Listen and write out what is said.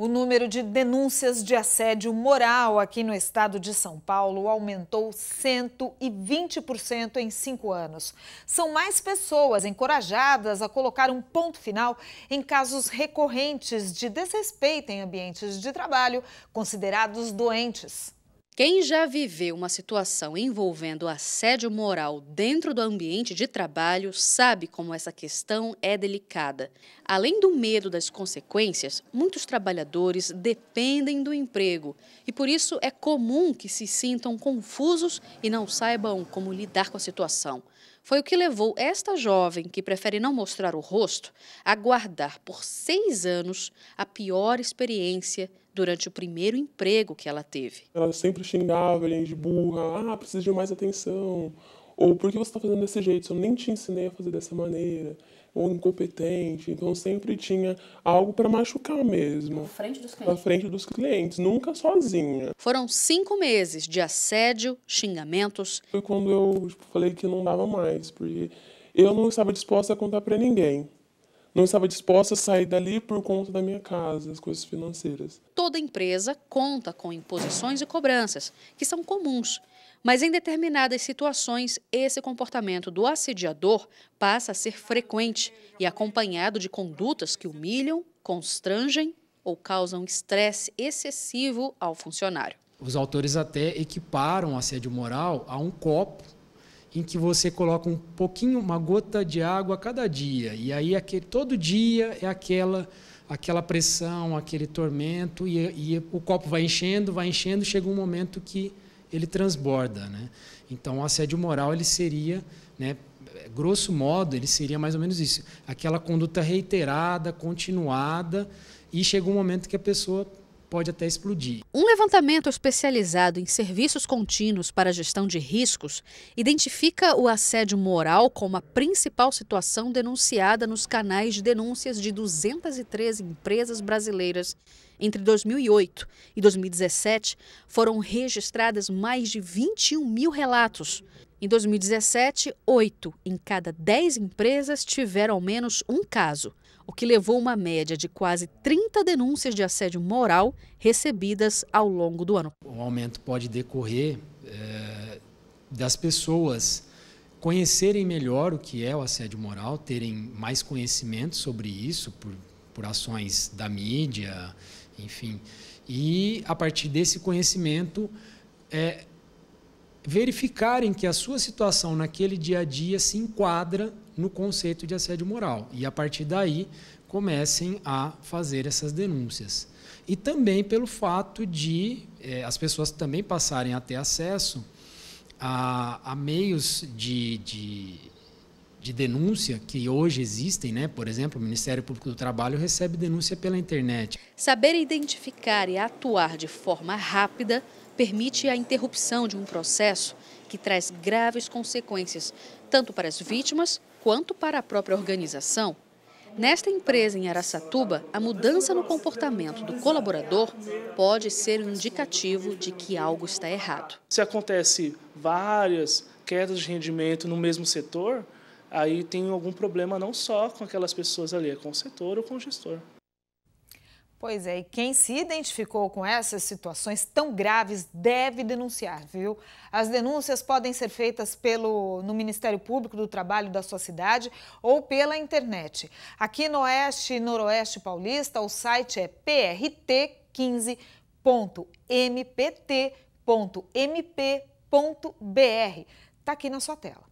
O número de denúncias de assédio moral aqui no estado de São Paulo aumentou 120% em cinco anos. São mais pessoas encorajadas a colocar um ponto final em casos recorrentes de desrespeito em ambientes de trabalho considerados doentes. Quem já viveu uma situação envolvendo assédio moral dentro do ambiente de trabalho sabe como essa questão é delicada. Além do medo das consequências, muitos trabalhadores dependem do emprego e por isso é comum que se sintam confusos e não saibam como lidar com a situação foi o que levou esta jovem, que prefere não mostrar o rosto, a guardar por seis anos a pior experiência durante o primeiro emprego que ela teve. Ela sempre xingava a gente de burra, ah, precisa de mais atenção, ou por que você está fazendo desse jeito? Se eu nem te ensinei a fazer dessa maneira. Ou incompetente. Então sempre tinha algo para machucar mesmo. Na frente dos clientes. Na frente dos clientes, nunca sozinha. Foram cinco meses de assédio, xingamentos. Foi quando eu tipo, falei que não dava mais, porque eu não estava disposta a contar para ninguém não estava disposta a sair dali por conta da minha casa, as coisas financeiras. Toda empresa conta com imposições e cobranças, que são comuns. Mas em determinadas situações, esse comportamento do assediador passa a ser frequente e acompanhado de condutas que humilham, constrangem ou causam estresse excessivo ao funcionário. Os autores até equiparam o assédio moral a um copo em que você coloca um pouquinho, uma gota de água a cada dia. E aí aquele, todo dia é aquela aquela pressão, aquele tormento e, e o copo vai enchendo, vai enchendo, chega um momento que ele transborda, né? Então, o assédio moral ele seria, né, grosso modo, ele seria mais ou menos isso, aquela conduta reiterada, continuada e chega um momento que a pessoa pode até explodir. Um levantamento especializado em serviços contínuos para gestão de riscos identifica o assédio moral como a principal situação denunciada nos canais de denúncias de 213 empresas brasileiras. Entre 2008 e 2017, foram registradas mais de 21 mil relatos. Em 2017, oito em cada dez empresas tiveram ao menos um caso, o que levou uma média de quase 30 denúncias de assédio moral recebidas ao longo do ano. O aumento pode decorrer é, das pessoas conhecerem melhor o que é o assédio moral, terem mais conhecimento sobre isso por, por ações da mídia, enfim. E a partir desse conhecimento, é, verificarem que a sua situação naquele dia a dia se enquadra no conceito de assédio moral e a partir daí comecem a fazer essas denúncias. E também pelo fato de eh, as pessoas também passarem a ter acesso a, a meios de, de, de, denúncia que hoje existem, né? por exemplo, o Ministério Público do Trabalho recebe denúncia pela internet. Saber identificar e atuar de forma rápida permite a interrupção de um processo que traz graves consequências, tanto para as vítimas quanto para a própria organização. Nesta empresa em Araçatuba, a mudança no comportamento do colaborador pode ser um indicativo de que algo está errado. Se acontece várias quedas de rendimento no mesmo setor, aí tem algum problema não só com aquelas pessoas ali, é com o setor ou com o gestor. Pois é, e quem se identificou com essas situações tão graves deve denunciar, viu? As denúncias podem ser feitas pelo no Ministério Público do Trabalho da sua cidade ou pela internet. Aqui no Oeste e Noroeste Paulista, o site é prt15.mpt.mp.br. Está aqui na sua tela.